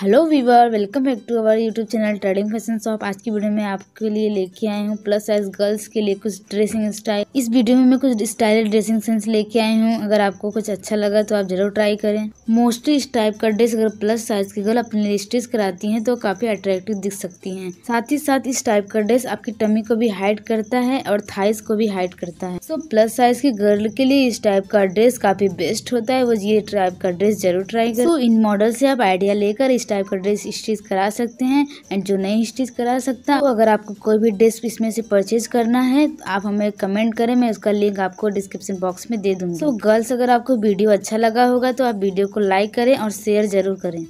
hello viewer welcome back to our YouTube channel trading fashion shop आज की video में आपके लिए लेके आए हूँ प्लस साइज गर्ल्स के लिए कुछ ड्रेसिंग स्टाइल इस वीडियो में मैं कुछ स्टाइल ड्रेसिंग सेंस लेके आई हूँ अगर आपको कुछ अच्छा लगा तो आप जरूर ट्राई करें मोस्टली इस टाइप का ड्रेस अगर प्लस साइज की गर्ल अपने लिए स्टिच कराती है तो काफी अट्रैक्टिव दिख सकती है साथ ही साथ इस टाइप का ड्रेस आपकी टमी को भी हाइड करता है और थाइस को भी हाइड करता है सो प्लस साइज की गर्ल के लिए इस टाइप का ड्रेस काफी बेस्ट होता है वो ये टाइप का ड्रेस जरूर ट्राई करो इन मॉडल से आप आइडिया लेकर टाइप का ड्रेस स्टिच करा सकते हैं एंड जो नहीं स्टिच करा सकता तो अगर आपको कोई भी ड्रेस इसमें से परचेज करना है तो आप हमें कमेंट करें मैं उसका लिंक आपको डिस्क्रिप्शन बॉक्स में दे दूंगी तो गर्ल्स अगर आपको वीडियो अच्छा लगा होगा तो आप वीडियो को लाइक करें और शेयर जरूर करें